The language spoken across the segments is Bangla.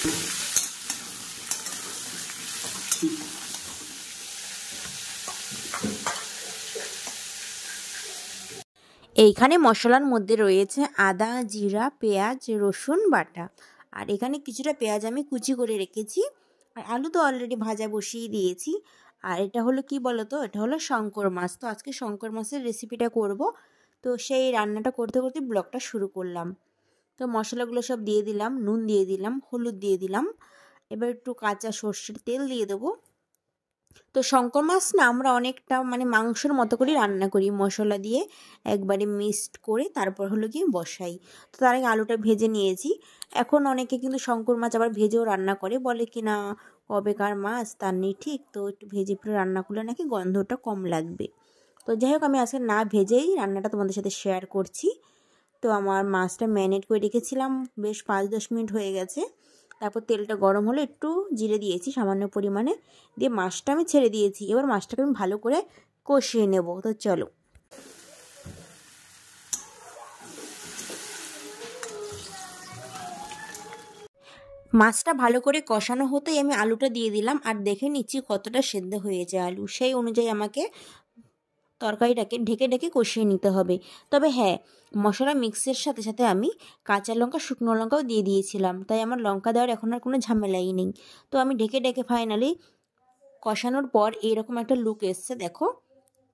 এইখানে মশলার মধ্যে রয়েছে আদা জিরা পেঁয়াজ রসুন বাটা আর এখানে কিছুটা পেঁয়াজ আমি কুচি করে রেখেছি আর আলু তো অলরেডি ভাজা বসিয়ে দিয়েছি আর এটা হলো কি বলতো এটা হলো শঙ্কর মাছ তো আজকে শঙ্কর মাছের রেসিপিটা করব তো সেই রান্নাটা করতে করতে ব্লগটা শুরু করলাম তো মশলাগুলো সব দিয়ে দিলাম নুন দিয়ে দিলাম হলুদ দিয়ে দিলাম এবার একটু কাঁচা সর্ষের তেল দিয়ে দেবো তো শঙ্কর মাছ না আমরা অনেকটা মানে মাংসের মতো করে রান্না করি মশলা দিয়ে একবারে মিক্সড করে তারপর হলো গিয়ে বসাই তো তার আগে আলুটা ভেজে নিয়েছি এখন অনেকে কিন্তু শঙ্কর মাছ আবার ভেজেও রান্না করে বলে কি না কবেকার মাছ তার নেই ঠিক তো একটু ভেজে পুরো রান্না করলে নাকি গন্ধটা কম লাগবে তো যাই হোক আমি আজকে না ভেজেই রান্নাটা তোমাদের সাথে শেয়ার করছি তো আমার মাছটা ম্যানেট করে রেখেছিলাম বেশ পাঁচ দশ মিনিট হয়ে গেছে তারপর তেলটা গরম হলে একটু জিরে দিয়েছি সামান্য পরিমাণে দিয়ে মাছটা আমি ছেড়ে দিয়েছি এবার মাছটাকে আমি ভালো করে কষিয়ে নেব তো চলো মাছটা ভালো করে কষানো হতেই আমি আলুটা দিয়ে দিলাম আর দেখে নিচ্ছি কতটা সেদ্ধ হয়েছে আলু সেই অনুযায়ী আমাকে তরকারিটাকে ঢেকে ঢেকে কষিয়ে নিতে হবে তবে হ্যাঁ মশলা মিক্সের সাথে সাথে আমি কাঁচা লঙ্কা শুকনো লঙ্কাও দিয়ে দিয়েছিলাম তাই আমার লঙ্কা দেওয়ার এখন আর কোনো ঝামেলাই নেই তো আমি ঢেকে ঢেকে ফাইনালি কষানোর পর এরকম একটা লুক এসছে দেখো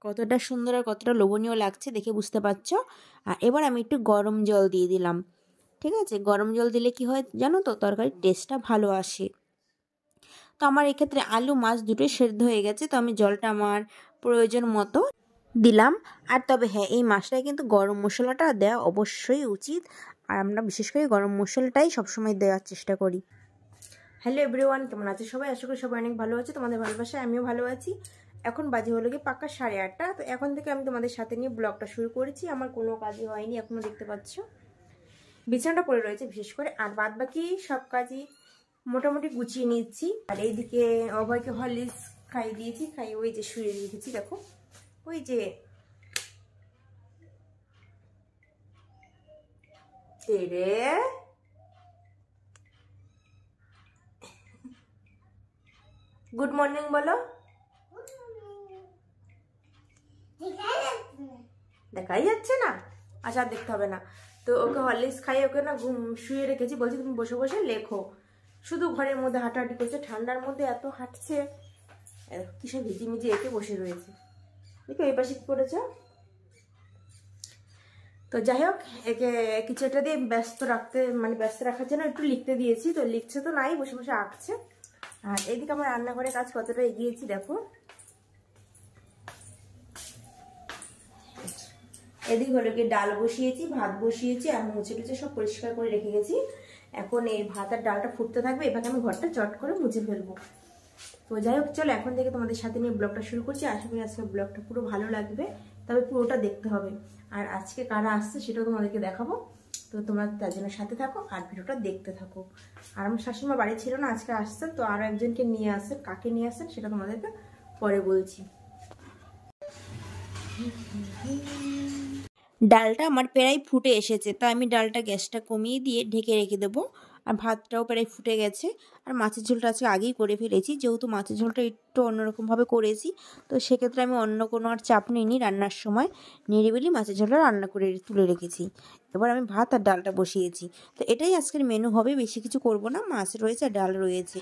কতটা সুন্দর আর কতটা লোভনীয় লাগছে দেখে বুঝতে পারছো আর এবার আমি একটু গরম জল দিয়ে দিলাম ঠিক আছে গরম জল দিলে কি হয় জানো তো তরকারির টেস্টটা ভালো আসে তো আমার এক্ষেত্রে আলু মাছ দুটোই সেদ্ধ হয়ে গেছে তো আমি জলটা আমার প্রয়োজন মতো দিলাম আর তবে হ্যাঁ এই মাছটায় কিন্তু গরম মশলাটা দেওয়া অবশ্যই উচিত আর আমরা বিশেষ করে গরম মশলাটাই সবসময় দেওয়ার চেষ্টা করি হ্যালো এভরিওয়ান কেমন আছে সবাই আশা করি সবাই অনেক ভালো আছে তোমাদের ভালোবাসায় আমিও ভালো আছি এখন বাজে হলো গিয়ে পাক্কা সাড়ে আটটা তো এখন থেকে আমি তোমাদের সাথে নিয়ে ব্লগটা শুরু করেছি আমার কোনো কাজই হয়নি এখনও দেখতে পাচ্ছ বিছানাটা পড়ে রয়েছে বিশেষ করে আর বাদ বাকি সব কাজই মোটামুটি গুছিয়ে নিচ্ছি আর এইদিকে অভয়কে হরলিক্স খাইয়ে দিয়েছি খাইয়ে ওই যে শুয়ে রেখেছি দেখো ওই যে ছেড়ে গুড মর্নিং বলো দেখাই যাচ্ছে না আচ্ছা দেখতে হবে না তো ওকে হরলিক্স খাই ওকে না ঘুম শুয়ে রেখেছি বলছি তুমি বসে বসে লেখো শুধু ঘরের মধ্যে হাঁটাহাঁটি করছে ঠান্ডার মধ্যে এত হাঁটছে কিসব ভিজিমিজি এঁকে বসে রয়েছে দেখি এই পাশে কী করেছে তো যাই হোক একে কিছু একটা দিয়ে ব্যস্ত রাখতে মানে ব্যস্ত রাখার জন্য একটু লিখতে দিয়েছি তো লিখছে তো নাই বসে বসে আঁকছে আর এইদিকে আমার রান্নাঘরের কাজ কতটা এগিয়েছি দেখো এদিক হলো কি ডাল বসিয়েছি ভাত বসিয়েছি আর মুছে টুচে সব পরিষ্কার করে রেখে গেছি এখন এই ভাত আর ডালটা ফুটতে থাকবে এভাবে আমি ঘরটা চট করে মুছে ফেলবো তো যাই হোক চলো এখন থেকে তোমাদের সাথে নিয়ে ব্লগটা শুরু করছি আশা করি আজকে ব্লগটা পুরো ভালো লাগবে তবে পুরোটা দেখতে হবে আর আজকে কারা আসছে সেটাও তোমাদেরকে দেখাবো তো তোমরা তার জন্য সাথে থাকো আর ভিডিওটা দেখতে থাকো আর আমার শাশুমা বাড়ি ছিল না আজকে আসছেন তো আরও একজনকে নিয়ে আসেন কাকে নিয়ে আসেন সেটা তোমাদেরকে পরে বলছি ডালটা আমার প্রায় ফুটে এসেছে তাই আমি ডালটা গ্যাসটা কমিয়ে দিয়ে ঢেকে রেখে দেবো আর ভাতটাও প্রায় ফুটে গেছে আর মাছের ঝোলটা আজকে আগেই করে ফেলেছি যেহেতু মাছের ঝোলটা একটু অন্যরকমভাবে করেছি তো সেক্ষেত্রে আমি অন্য কোনো আর চাপ নিইনি রান্নার সময় নিরিবিলি মাছের ঝোলটা রান্না করে তুলে রেখেছি এবার আমি ভাত আর ডালটা বসিয়েছি তো এটাই আজকের মেনু হবে বেশি কিছু করব না মাছ রয়েছে আর ডাল রয়েছে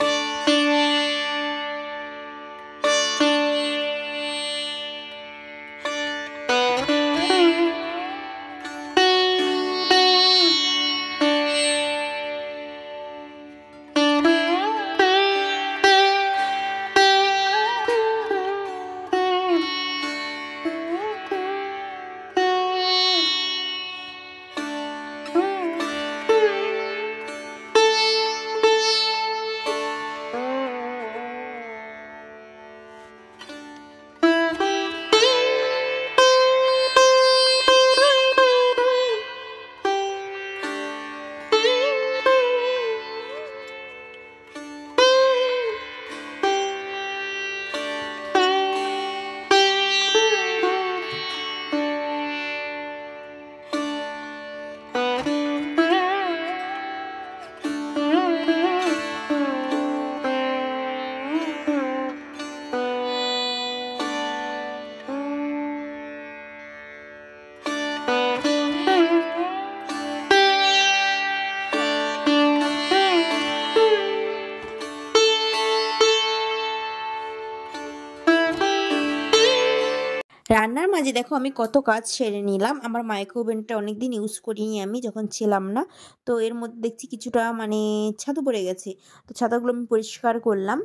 যে দেখো আমি কত কাজ সেরে নিলাম আমার মাইক্রো ওভেনটা অনেক দিন ইউজ করিনি আমি যখন ছিলাম না তো এর মধ্যে দেখছি কিছুটা মানে ছাতু পড়ে গেছে তো ছাতাগুলো আমি পরিষ্কার করলাম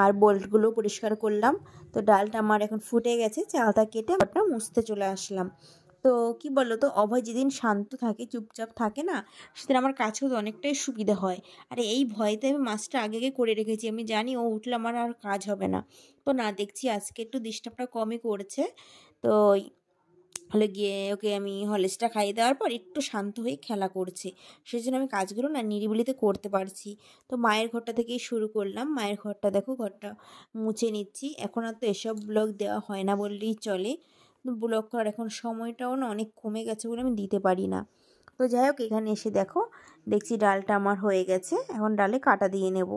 আর বোল্টগুলো পরিষ্কার করলাম তো ডালটা আমার এখন ফুটে গেছে চালটা কেটে আবারটা মুছতে চলে আসলাম তো কি বলো তো অভয় যেদিন শান্ত থাকে চুপচাপ থাকে না সেদিন আমার কাছেও তো অনেকটাই সুবিধা হয় আর এই ভয়তে আমি মাছটা আগে আগে করে রেখেছি আমি জানি ও উঠলে আমার আর কাজ হবে না তো না দেখছি আজকে একটু ডিস্টার্বটা কমই করেছে তো হলে গিয়ে ওকে আমি হলেসটা খাইয়ে দেওয়ার পর একটু শান্ত হয়ে খেলা করছে সেই জন্য আমি কাজগুলো না নিরিবিলিতে করতে পারছি তো মায়ের ঘরটা থেকেই শুরু করলাম মায়ের ঘরটা দেখো ঘরটা মুছে নিচ্ছি এখন আর তো এসব ব্লগ দেওয়া হয় না বললেই চলে ব্লগ করার এখন সময়টাও না অনেক কমে গেছে বলে আমি দিতে পারি না তো যাই হোক এখানে এসে দেখো দেখছি ডালটা আমার হয়ে গেছে এখন ডালে কাটা দিয়ে নেব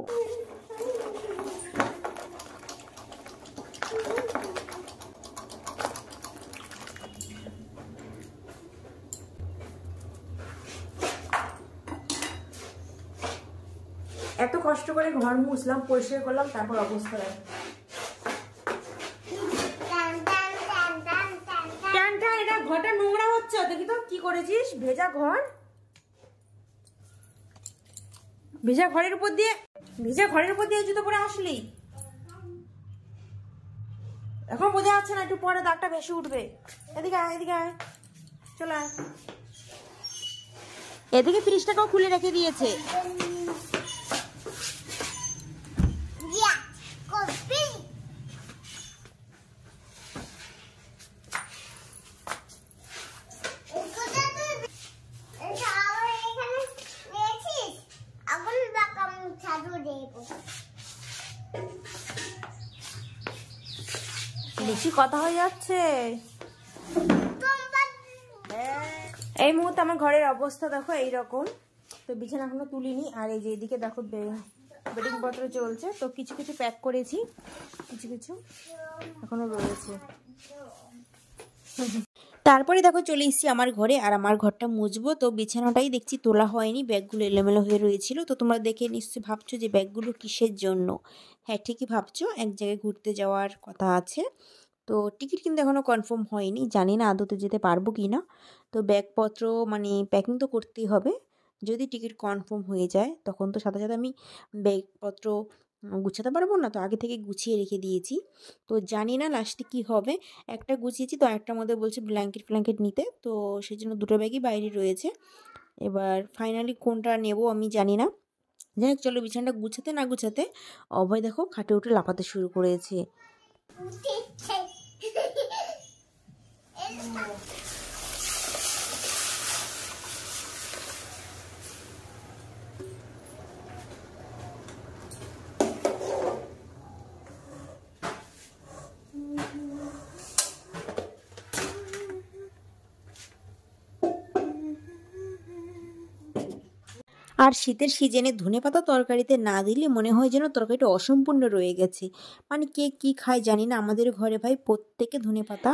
এত কষ্ট করে ঘর মুছলাম পরিষ্কার করলাম তারপর অবস্থা দেখো এটা ঘরটা নোংরা হচ্ছে দেখি তো কি করেছিস ভেজা ঘর ভেজা ঘরের উপর দিয়ে ভেজা ঘরের উপর দিয়ে জুতো পরে আসলি এখন বোঝা যাচ্ছে না একটু পরে দাগটা বেশি উঠবে এদিকে আয় এদিকে আয় চলে আয় এদিকে ফ্রিজটাকেও খুলে রেখে দিয়েছে বেশি কথা হয়ে যাচ্ছে এই মুহূর্তে আমার ঘরের অবস্থা দেখো এইরকম তো বিছানা এখনো তুলিনি আর এই যে এদিকে দেখো বেডিং পত্র চলছে তো কিছু কিছু প্যাক করেছি কিছু কিছু এখনো রয়েছে তারপরে দেখো চলে এসছি আমার ঘরে আর আমার ঘরটা মুজবো তো বিছানাটাই দেখছি তোলা হয়নি ব্যাগগুলো এলোমেলো হয়ে রয়েছিল তো তোমরা দেখে নিশ্চয়ই ভাবছো যে ব্যাগগুলো কিসের জন্য হ্যাঁ ঠিকই ভাবছো এক জায়গায় ঘুরতে যাওয়ার কথা আছে তো টিকিট কিন্তু এখনও কনফার্ম হয়নি জানি না আদতে যেতে পারবো কি না তো ব্যাগপত্র মানে প্যাকিং তো করতেই হবে যদি টিকিট কনফার্ম হয়ে যায় তখন তো সাথে সাথে আমি ব্যাগপত্র গুছাতে পারবো না তো আগে থেকে গুছিয়ে রেখে দিয়েছি তো জানি না লাস্টে কি হবে একটা গুছিয়েছি তো একটার মধ্যে বলছে ব্ল্যাঙ্কেট ফ্ল্যাঙ্কেট নিতে তো সেই জন্য দুটো ব্যাগই বাইরে রয়েছে এবার ফাইনালি কোনটা নেব আমি জানি না যাই হোক চলো বিছানাটা গুছাতে না গুছাতে অভয় দেখো খাটে উঠে লাফাতে শুরু করেছে আর শীতের সিজনে ধনে পাতা তরকারিতে না দিলে মনে হয় যেন তরকারিটা অসম্পূর্ণ রয়ে গেছে মানে কে কি খায় জানি না আমাদের ঘরে ভাই প্রত্যেকে ধনে পাতা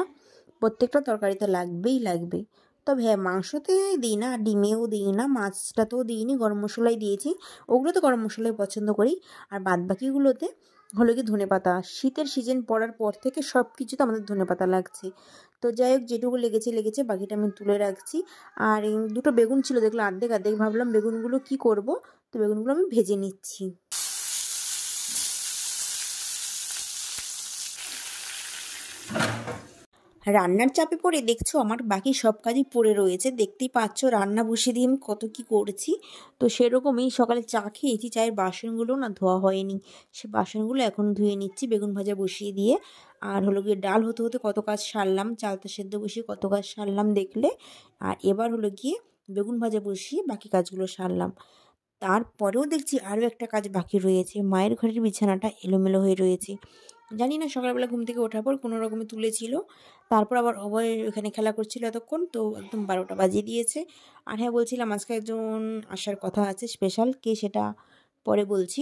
প্রত্যেকটা তরকারিতে লাগবেই লাগবে তবে হ্যাঁ মাংসতে দিই না ডিমেও দিই না মাছটাতেও দিইনি গরম মশলাই দিয়েছি ওগুলো তো গরম মশলাই পছন্দ করি আর বাদ বাকিগুলোতে হলো কি ধনে পাতা শীতের সিজন পড়ার পর থেকে সব কিছুতে আমাদের ধনে পাতা লাগছে তো যাই হোক যেটুকু লেগেছে লেগেছে বাকিটা আমি তুলে রাখছি আর দুটো বেগুন ছিল দেখলাম আর্ধেক আর্ধেক ভাবলাম বেগুনগুলো কি করব তো বেগুনগুলো আমি ভেজে নিচ্ছি রান্নার চাপে পড়ে দেখছো আমার বাকি সব কাজই পড়ে রয়েছে দেখতেই পাচ্ছ রান্না বসিয়ে দিয়ে আমি কত কি করছি তো সেরকমই সকালে চা খেয়েছি চায়ের বাসনগুলো না ধোয়া হয়নি সে বাসনগুলো এখন ধুয়ে নিচ্ছি বেগুন ভাজা বসিয়ে দিয়ে আর হলো গিয়ে ডাল হতে হতে কত কাজ সারলাম চালতা সেদ্ধ বসিয়ে কত কাজ সারলাম দেখলে আর এবার হলো গিয়ে বেগুন ভাজা বসিয়ে বাকি কাজগুলো সারলাম তারপরেও দেখছি আরও একটা কাজ বাকি রয়েছে মায়ের ঘরের বিছানাটা এলোমেলো হয়ে রয়েছে জানি না সকালবেলা ঘুম থেকে ওঠার পর কোনো রকমে তুলেছিল তারপর আবার অভয় ওখানে খেলা করছিল এতক্ষণ তো একদম বারোটা বাজিয়ে দিয়েছে আর হ্যাঁ বলছিলাম আজকে একজন আসার কথা আছে স্পেশাল কে সেটা পরে বলছি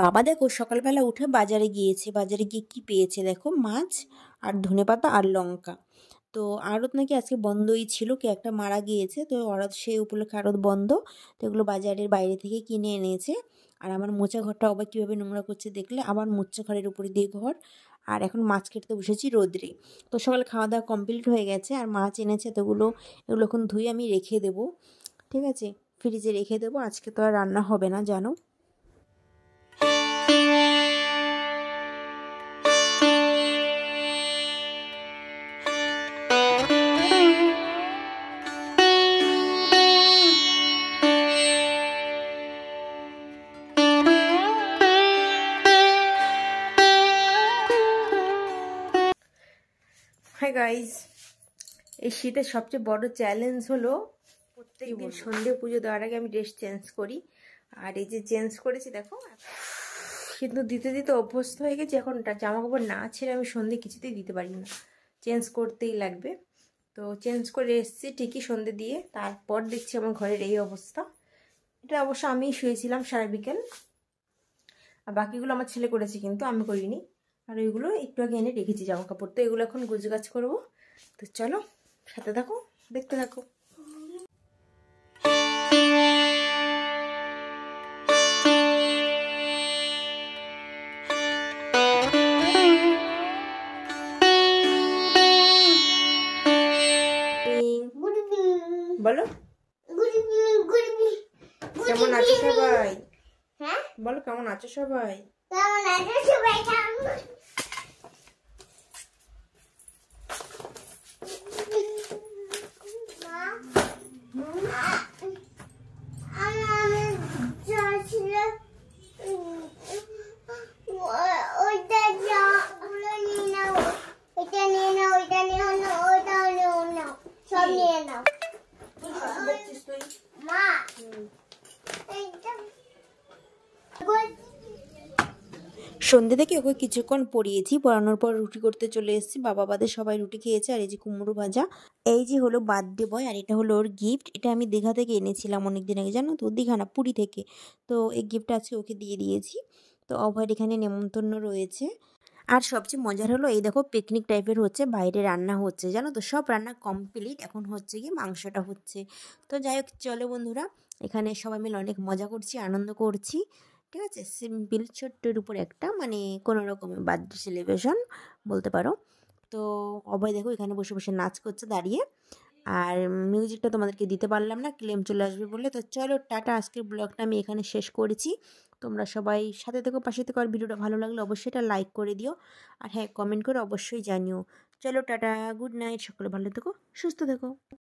বাবা দেখো সকালবেলা উঠে বাজারে গিয়েছে বাজারে গিয়ে কি পেয়েছে দেখো মাছ আর ধনে পাতা আর লঙ্কা তো আরত নাকি আজকে বন্ধই ছিল কে একটা মারা গিয়েছে তো আড়ত সেই উপলক্ষে আরত বন্ধ তো এগুলো বাজারের বাইরে থেকে কিনে এনেছে আর আমার মোচা ঘরটা আবার কীভাবে নোংরা করছে দেখলে আবার মোচা ঘরের উপরে দিয়ে ঘর আর এখন মাছ কেটতে বসেছি রোদ্রে তো সকালে খাওয়া দাওয়া কমপ্লিট হয়ে গেছে আর মাছ এনেছে তোগুলো এগুলো এখন ধুয়ে আমি রেখে দেবো ঠিক আছে ফ্রিজে রেখে দেবো আজকে তো আর রান্না হবে না জানো এই শীতের সবচেয়ে বড় চ্যালেঞ্জ হলো সন্ধে পুজো দেওয়ার আগে আমি ড্রেস চেঞ্জ করি আর এই যে চেঞ্জ করেছি দেখো কিন্তু দিতে দিতে অভ্যস্ত হয়ে গেছে এখন জামা কাপড় না ছেড়ে আমি সন্ধে কিছুতেই দিতে পারি না চেঞ্জ করতেই লাগবে তো চেঞ্জ করে এসেছি ঠিকই সন্ধে দিয়ে তারপর দেখছি আমার ঘরের এই অবস্থা এটা অবশ্য আমি শুয়েছিলাম সারা বিকেল আর বাকিগুলো আমার ছেলে করেছে কিন্তু আমি করিনি আর ওইগুলো একটু আগে এনে রেখেছি জামা কাপড় তো এগুলো এখন গুজগাছ করব তো চলো সাথে থাকো দেখতে থাকো সবাই সন্ধ্যে থেকে ওকে কিছুক্ষণ পড়িয়েছি পড়ানোর পর রুটি করতে চলে এসেছি বাবা বাদে সবাই রুটি খেয়েছে আর এই যে কুমড়ো ভাজা এই যে হলো বার্থডে বয় আর এটা হলো ওর গিফট এটা আমি দীঘা থেকে এনেছিলাম অনেক দিন আগে জানো তো দীঘা না পুরী থেকে তো এই গিফট আছে ওকে দিয়ে দিয়েছি তো অভয়ের এখানে নেমন্তন্ন রয়েছে আর সবচেয়ে মজার হলো এই দেখো পিকনিক টাইপের হচ্ছে বাইরে রান্না হচ্ছে জানো তো সব রান্না কমপ্লিট এখন হচ্ছে কি মাংসটা হচ্ছে তো যাই হোক চলো বন্ধুরা এখানে সবাই মিলে অনেক মজা করছি আনন্দ করছি ঠিক আছে সিম্পল ছোট্টর উপর একটা মানে কোনো রকমের বার্থডে সেলিব্রেশন বলতে পারো তো অভয় দেখো এখানে বসে বসে নাচ করছে দাঁড়িয়ে আর মিউজিকটা তোমাদেরকে দিতে পারলাম না ক্লেম চলে আসবে বলে তো চলো টাটা আজকের ব্লগটা আমি এখানে শেষ করেছি তোমরা সবাই সাথে থেকো পাশে থেকো আর ভিডিওটা ভালো লাগলে অবশ্যই এটা লাইক করে দিও আর হ্যাঁ কমেন্ট করে অবশ্যই জানিও চলো টাটা গুড নাইট সকলে ভালো থেকো সুস্থ থেকো